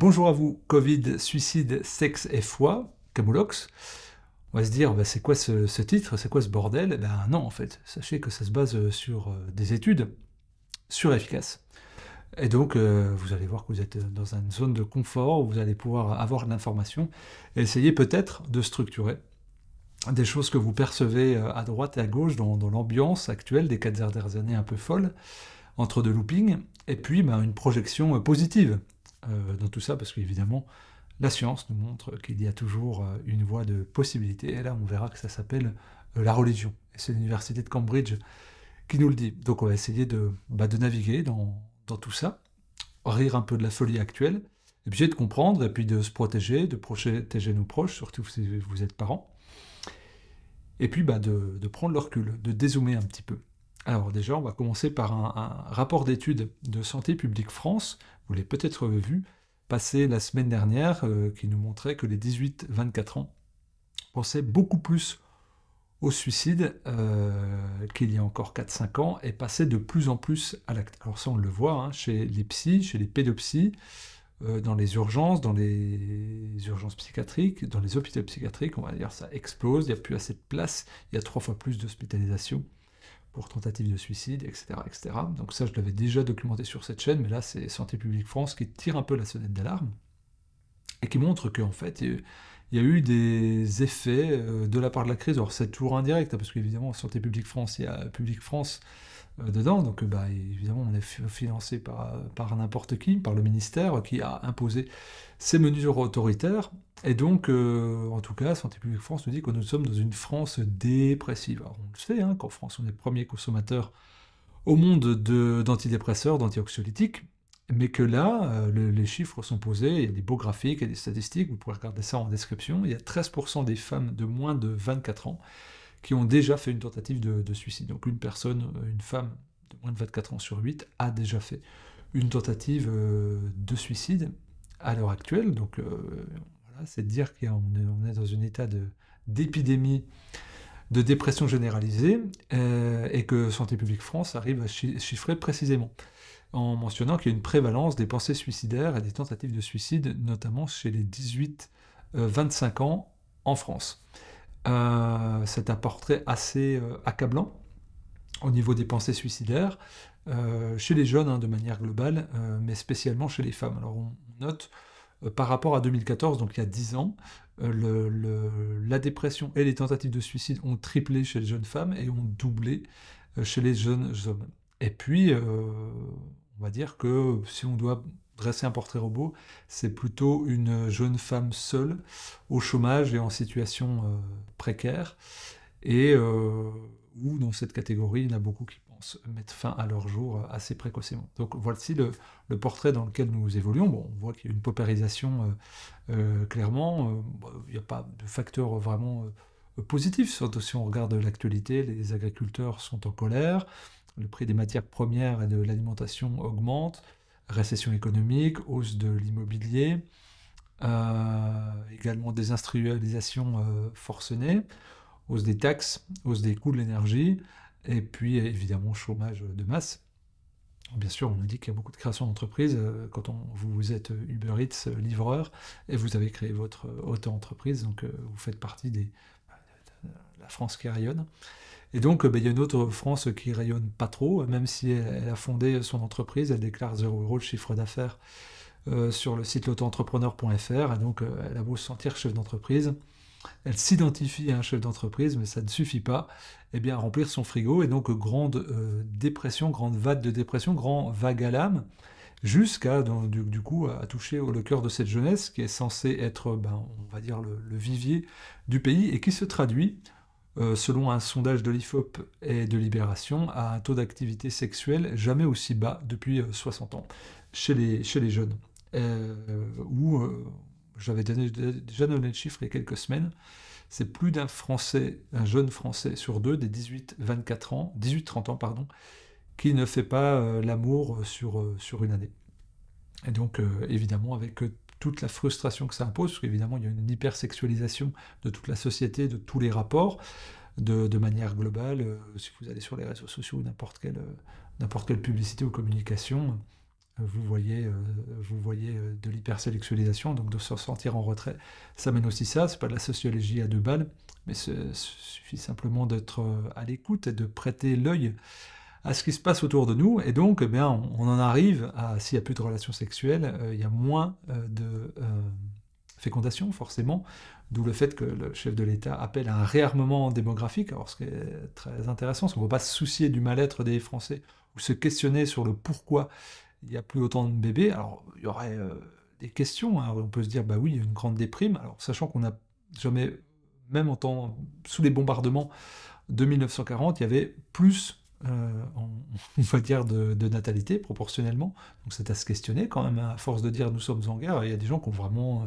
Bonjour à vous, Covid, suicide, sexe et foi, Camoulox. On va se dire, bah, c'est quoi ce, titre, c'est quoi ce bordel eh Ben non, en fait, sachez que ça se base euh, sur euh, des études sur-efficaces. Et donc, euh, vous allez voir que vous êtes dans une zone de confort où vous allez pouvoir avoir de l'information et essayer peut-être de structurer des choses que vous percevez à droite et à gauche dans, l'ambiance actuelle des quatre dernières années un peu folle, entre deux loopings, et puis ben, une projection positive euh, dans tout ça, parce qu'évidemment, la science nous montre qu'il y a toujours euh, une voie de possibilité, et là on verra que ça s'appelle euh, la religion. Et c'est l'université de Cambridge qui nous le dit. Donc on va essayer de, bah, naviguer dans, tout ça, rire un peu de la folie actuelle, et de comprendre, et puis de se protéger, de protéger nos proches, surtout si vous êtes parents, et puis bah, de, prendre le recul, de dézoomer un petit peu. Alors déjà, on va commencer par un, un rapport d'études de Santé publique France vous l'avez peut-être vu passer la semaine dernière, euh, qui nous montrait que les 18-24 ans pensaient beaucoup plus au suicide euh, qu'il y a encore 4-5 ans et passaient de plus en plus à l'acte. Alors ça, on le voit hein, chez les psys, chez les pédopsies, euh, dans les urgences, dans les urgences psychiatriques, dans les hôpitaux psychiatriques, on va dire ça explose, il n'y a plus assez de place, il y a trois fois plus d'hospitalisation pour tentative de suicide, etc., etc. Donc ça, je l'avais déjà documenté sur cette chaîne, mais là, c'est Santé publique France qui tire un peu la sonnette d'alarme et qui montre qu'en fait, il y a eu des effets euh, de la part de la crise. Alors c'est toujours indirect, hein, parce qu'évidemment, Santé publique France, il y a Public France euh, dedans. Donc, euh, bah, évidemment, on est financé par, euh, par n'importe qui, par le ministère, qui a imposé ces mesures autoritaires. Et donc, en tout cas, Santé publique France nous dit que nous sommes dans une France dépressive. Alors, on le sait, hein, qu'en France, on est premier consommateur au monde d'antidépresseurs, d'antioxyolytiques, mais que là, les chiffres sont posés, il y a des beaux graphiques, il y a des statistiques, vous pouvez regarder ça en description. Il y a 13% des femmes de moins de 24 ans qui ont déjà fait une tentative de, suicide. Donc une personne, euh, une femme de moins de 24 ans sur 8 a déjà fait une tentative euh, de suicide à l'heure actuelle. Donc euh, voilà, c'est dire qu'on est, dans un état d'épidémie de, dépression généralisée et que Santé publique France arrive à chiffrer précisément en mentionnant qu'il y a une prévalence des pensées suicidaires et des tentatives de suicide, notamment chez les 18-25 ans en France. Euh, c'est un portrait assez euh, accablant au niveau des pensées suicidaires, euh, chez les jeunes hein, de manière globale, mais spécialement chez les femmes. Alors on note par rapport à 2014, donc il y a 10 ans, la dépression et les tentatives de suicide ont triplé chez les jeunes femmes et ont doublé chez les jeunes hommes. Et puis, on va dire que si on doit dresser un portrait robot, c'est plutôt une jeune femme seule, au chômage et en situation euh, précaire, et euh, où dans cette catégorie, il y en a beaucoup qui pensent mettre fin à leur jour euh, assez précocement. Donc voici le, portrait dans lequel nous évoluons. Bon, on voit qu'il y a une paupérisation clairement, bah, il n'y a pas de facteur vraiment positif, surtout si on regarde l'actualité, les agriculteurs sont en colère, le prix des matières premières et de l'alimentation augmente, récession économique, hausse de l'immobilier, euh, également des euh, forcenée, hausse des taxes, hausse des coûts de l'énergie, et puis évidemment chômage de masse. Bien sûr, on nous dit qu'il y a beaucoup de création d'entreprises. Euh, quand on, vous êtes Uber Eats euh, livreur et vous avez créé votre auto-entreprise, donc vous faites partie bah, de la France qui rayonne. Et donc, euh, bah, il y a une autre France qui rayonne pas trop, euh, même si elle, a fondé son entreprise, elle déclare 0 euros de chiffre d'affaires euh, sur le site lotoentrepreneur.fr, et donc elle a beau se sentir chef d'entreprise, elle s'identifie à un chef d'entreprise, mais ça ne suffit pas eh bien, à remplir son frigo, et donc grande dépression, grande vague de dépression, grand vague à l'âme, jusqu'à, du, coup, à toucher au, le cœur de cette jeunesse qui est censée être, ben, on va dire, le vivier du pays, et qui se traduit euh, selon un sondage de l'IFOP et de Libération, à un taux d'activité sexuelle jamais aussi bas depuis 60 euh, ans chez les, chez les jeunes. Euh, où j'avais déjà donné le chiffre il y a quelques semaines, c'est plus d'un Français, un jeune Français sur deux, des 18-24 ans, 18-30 ans, pardon, qui ne fait pas l'amour sur, sur une année. Et donc, évidemment, avec toute la frustration que ça impose, parce qu'évidemment, il y a une hypersexualisation de toute la société, de tous les rapports, de, manière globale. Euh, si vous allez sur les réseaux sociaux ou n'importe quelle, euh, n'importe quelle publicité ou communication, euh, vous voyez, vous voyez de l'hypersexualisation, donc de se sentir en retrait. Ça mène aussi ça, c'est pas de la sociologie à deux balles, mais il suffit simplement d'être à l'écoute et de prêter l'œil à ce qui se passe autour de nous, et donc eh on, en arrive à, s'il n'y a plus de relations sexuelles, euh, il y a moins euh, de euh, fécondation, forcément, d'où le fait que le chef de l'État appelle à un réarmement démographique. Alors ce qui est très intéressant, c'est qu'on ne peut pas se soucier du mal-être des Français ou se questionner sur le pourquoi il n'y a plus autant de bébés. Alors il y aurait des questions, hein. on peut se dire, bah oui, il y a une grande déprime, alors sachant qu'on n'a jamais, même en temps, sous les bombardements de 1940, il y avait plus euh, en on, dire, de, natalité proportionnellement. Donc c'est à se questionner quand même, à force de dire nous sommes en guerre, il y a des gens qui ont vraiment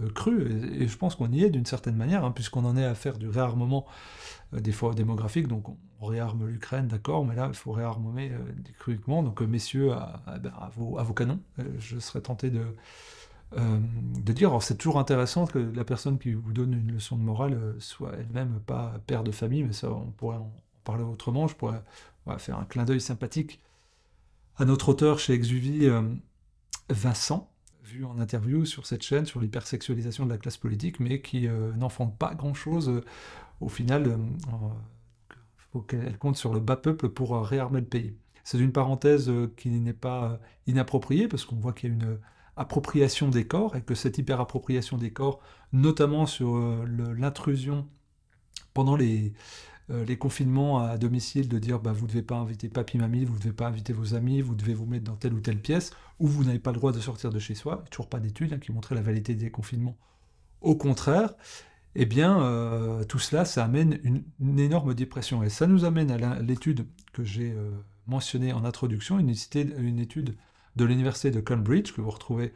euh, euh, cru, et, je pense qu'on y est d'une certaine manière, hein, puisqu'on en est à faire du réarmement des fois démographique, donc on réarme l'Ukraine, d'accord, mais là il faut réarmer cruquement, donc messieurs, ben, à, vos, canons, je serais tenté de... de dire, alors c'est toujours intéressant que la personne qui vous donne une leçon de morale soit elle-même pas père de famille, mais ça on pourrait en, parler autrement, je pourrais faire un clin d'œil sympathique à notre auteur chez Exuvie, euh, Vincent, vu en interview sur cette chaîne sur l'hypersexualisation de la classe politique, mais qui euh, n'en font pas grand-chose euh, au final. elle compte sur le bas peuple pour réarmer le pays. C'est une parenthèse qui n'est pas inappropriée, parce qu'on voit qu'il y a une appropriation des corps, et que cette hyperappropriation des corps, notamment sur l'intrusion pendant les, euh, les confinements à domicile, de dire bah, vous ne devez pas inviter papy, mamie, vous ne devez pas inviter vos amis, vous devez vous mettre dans telle ou telle pièce, ou vous n'avez pas le droit de sortir de chez soi, toujours pas d'études hein, qui montraient la validité des confinements. Au contraire, eh bien, euh, tout cela, ça amène une, énorme dépression. Et ça nous amène à l'étude que j'ai euh, mentionnée en introduction, une étude de l'université de Cambridge, que vous retrouvez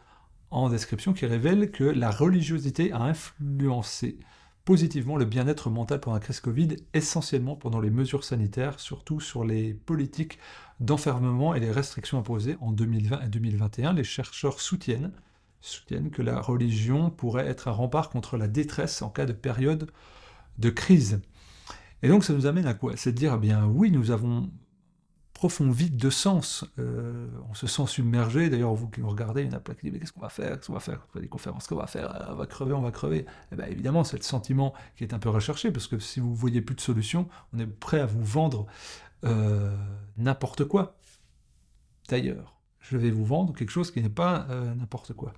en description, qui révèle que la religiosité a influencé positivement le bien-être mental pendant la crise Covid, essentiellement pendant les mesures sanitaires, surtout sur les politiques d'enfermement et les restrictions imposées en 2020 et 2021. Les chercheurs soutiennent, soutiennent que la religion pourrait être un rempart contre la détresse en cas de période de crise. Et donc ça nous amène à quoi C'est de dire, eh bien oui, nous avons profond vide de sens. on euh, se sent submergé. D'ailleurs, vous qui me regardez, il y en a plein qui disent Mais qu'est-ce qu'on va faire Qu'est-ce qu'on va faire Des conférences, qu'on va faire euh, On va crever, on va crever. Et eh ben, évidemment, c'est le sentiment qui est un peu recherché, parce que si vous ne voyez plus de solution, on est prêt à vous vendre euh, n'importe quoi. D'ailleurs, je vais vous vendre quelque chose qui n'est pas n'importe quoi.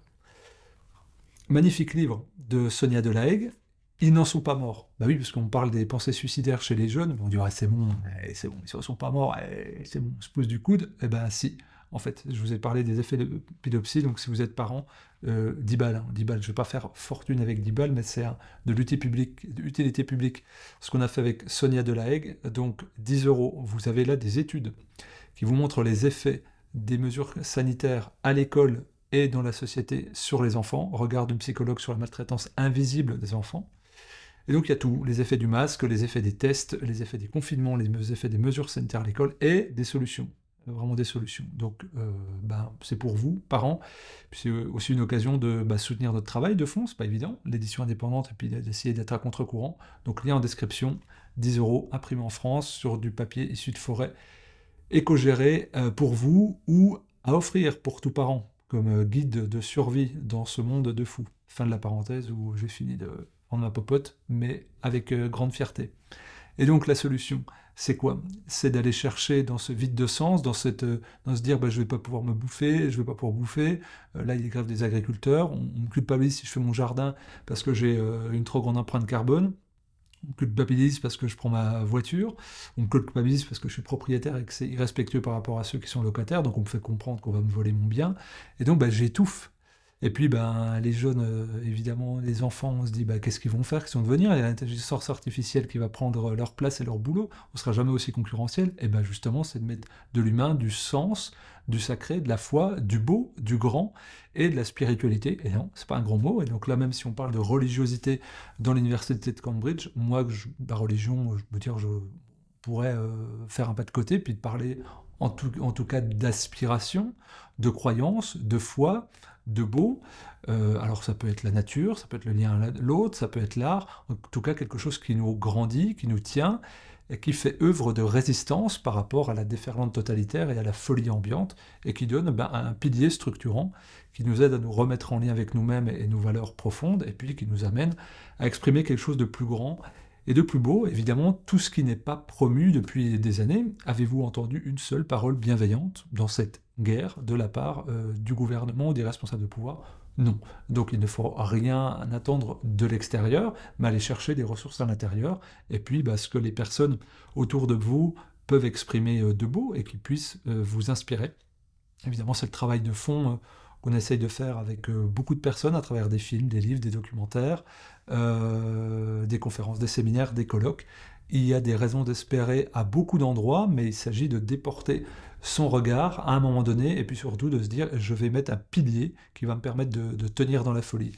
Magnifique livre de Sonia Delahaye, ils n'en sont pas morts. Bah oui, parce qu'on parle des pensées suicidaires chez les jeunes, on dit ah, c'est bon, eh, c'est bon, ils ne sont pas morts, eh, c'est bon, on se pousse du coude. Eh ben si, en fait, je vous ai parlé des effets de pilopsie, donc si vous êtes parent, 10 euh, balles, 10 hein, balles, je ne vais pas faire fortune avec 10 balles, mais c'est de l'utilité publique, ce qu'on a fait avec Sonia Delahaye, donc 10 euros, vous avez là des études qui vous montrent les effets des mesures sanitaires à l'école et dans la société sur les enfants, Regarde une psychologue sur la maltraitance invisible des enfants, et donc il y a tout, les effets du masque, les effets des tests, les effets des confinements, les effets des mesures sanitaires à l'école et des solutions vraiment des solutions. Donc, euh, ben, c'est pour vous, parents. C'est aussi une occasion de ben, soutenir notre travail de fond, c'est pas évident, l'édition indépendante, et puis d'essayer d'être à contre-courant. Donc, lien en description, 10 euros imprimé en France sur du papier issu de forêt éco-géré euh, pour vous ou à offrir pour tout parents, comme euh, guide de survie dans ce monde de fou. Fin de la parenthèse où j'ai fini de ma popote, mais avec euh, grande fierté. Et donc la solution, c'est quoi C'est d'aller chercher dans ce vide de sens, dans, cette, euh, dans se dire bah, je vais pas pouvoir me bouffer, je vais pas pouvoir bouffer. Euh, là, il est grave des agriculteurs. On, me culpabilise si je fais mon jardin parce que j'ai une trop grande empreinte carbone. On me culpabilise parce que je prends ma voiture. On me culpabilise parce que je suis propriétaire et que c'est irrespectueux par rapport à ceux qui sont locataires. Donc on me fait comprendre qu'on va me voler mon bien. Et donc bah, j'étouffe et puis, ben, les jeunes, euh, évidemment, les enfants, on se dit, ben, qu'est-ce qu'ils vont faire Qu'est-ce qu'ils vont devenir Il y a l'intelligence artificielle qui va prendre euh, leur place et leur boulot. On ne sera jamais aussi concurrentiel. Et bien justement, c'est de mettre de l'humain, du sens, du sacré, de la foi, du beau, du grand et de la spiritualité. Et non, c'est pas un grand mot. Et donc là, même si on parle de religiosité dans l'université de Cambridge, moi, je, la religion, je veux dire, je pourrais euh, faire un pas de côté puis de parler en tout, en tout cas d'aspiration, de croyance, de foi, de beau. Euh, alors ça peut être la nature, ça peut être le lien à l'autre, ça peut être l'art, en tout cas quelque chose qui nous grandit, qui nous tient, et qui fait œuvre de résistance par rapport à la déferlante totalitaire et à la folie ambiante, et qui donne ben, un pilier structurant qui nous aide à nous remettre en lien avec nous-mêmes et nos valeurs profondes, et puis qui nous amène à exprimer quelque chose de plus grand et de plus beau, évidemment, tout ce qui n'est pas promu depuis des années, avez-vous entendu une seule parole bienveillante dans cette guerre de la part euh, du gouvernement ou des responsables de pouvoir Non. Donc il ne faut rien attendre de l'extérieur, mais aller chercher des ressources à l'intérieur, et puis bah, ce que les personnes autour de vous peuvent exprimer euh, de beau et qui puissent euh, vous inspirer. Évidemment, c'est le travail de fond qu'on essaye de faire avec euh, beaucoup de personnes à travers des films, des livres, des documentaires, euh, des conférences, des séminaires, des colloques. Il y a des raisons d'espérer à beaucoup d'endroits, mais il s'agit de déporter son regard à un moment donné, et puis surtout de se dire, je vais mettre un pilier qui va me permettre de, de tenir dans la folie.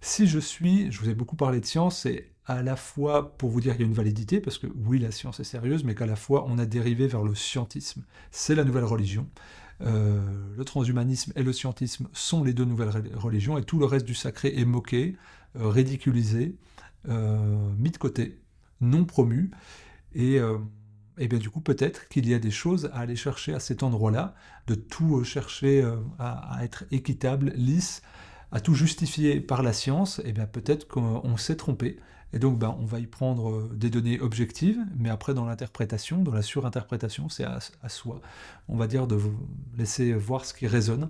Si je suis, je vous ai beaucoup parlé de science, c'est à la fois pour vous dire qu'il y a une validité, parce que oui, la science est sérieuse, mais qu'à la fois on a dérivé vers le scientisme. C'est la nouvelle religion. Euh, le transhumanisme et le scientisme sont les deux nouvelles religions, et tout le reste du sacré est moqué, euh, ridiculisé, euh, mis de côté, non promu. Et, et bien du coup, peut-être qu'il y a des choses à aller chercher à cet endroit-là, de tout chercher à, être équitable, lisse, à tout justifié par la science, et eh bien peut-être qu'on s'est trompé. Et donc, ben, on va y prendre euh, des données objectives, mais après, dans l'interprétation, dans la surinterprétation, c'est à, soi. On va dire de vous laisser voir ce qui résonne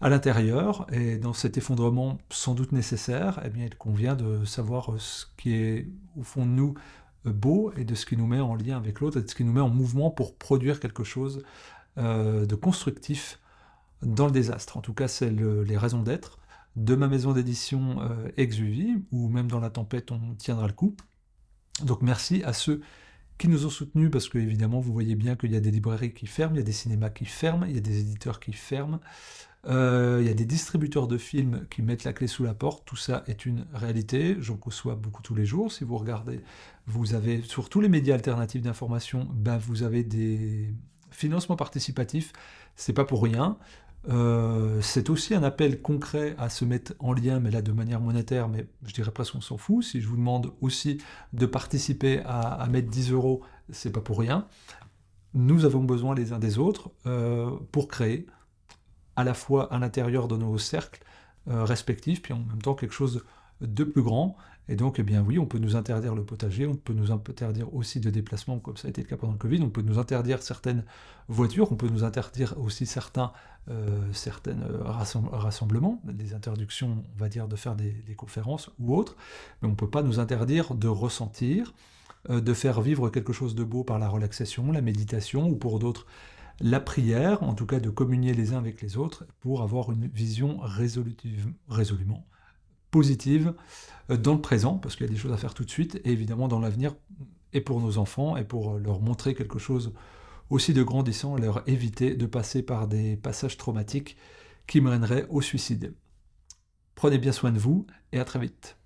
à l'intérieur. Et dans cet effondrement sans doute nécessaire, et eh bien, il convient de savoir euh, ce qui est au fond de nous euh, beau et de ce qui nous met en lien avec l'autre et de ce qui nous met en mouvement pour produire quelque chose de constructif dans le désastre. En tout cas, c'est les raisons d'être de ma maison d'édition euh, Exuvie, ou même dans la tempête, on tiendra le coup. Donc merci à ceux qui nous ont soutenus, parce que évidemment, vous voyez bien qu'il y a des librairies qui ferment, il y a des cinémas qui ferment, il y a des éditeurs qui ferment, euh, il y a des distributeurs de films qui mettent la clé sous la porte. Tout ça est une réalité. J'en conçois beaucoup tous les jours. Si vous regardez, vous avez sur tous les médias alternatifs d'information, ben vous avez des financements participatifs. C'est pas pour rien. Euh, c'est aussi un appel concret à se mettre en lien, mais là de manière monétaire, mais je dirais presque qu'on s'en fout. Si je vous demande aussi de participer à, mettre 10 euros, c'est pas pour rien. Nous avons besoin les uns des autres euh, pour créer à la fois à l'intérieur de nos cercles euh, respectifs, puis en même temps quelque chose de plus grand. Et donc, eh bien oui, on peut nous interdire le potager, on peut nous interdire aussi de déplacements, comme ça a été le cas pendant le Covid, on peut nous interdire certaines voitures, on peut nous interdire aussi certains euh, certaines euh, rassemblements, des interdictions, on va dire, de faire des, conférences ou autres, mais on ne peut pas nous interdire de ressentir, euh, de faire vivre quelque chose de beau par la relaxation, la méditation, ou pour d'autres, la prière, en tout cas de communier les uns avec les autres, pour avoir une vision résolument positive euh, dans le présent, parce qu'il y a des choses à faire tout de suite, et évidemment dans l'avenir, et pour nos enfants, et pour euh, leur montrer quelque chose aussi de grandissant, leur éviter de passer par des passages traumatiques qui mèneraient au suicide. Prenez bien soin de vous, et à très vite.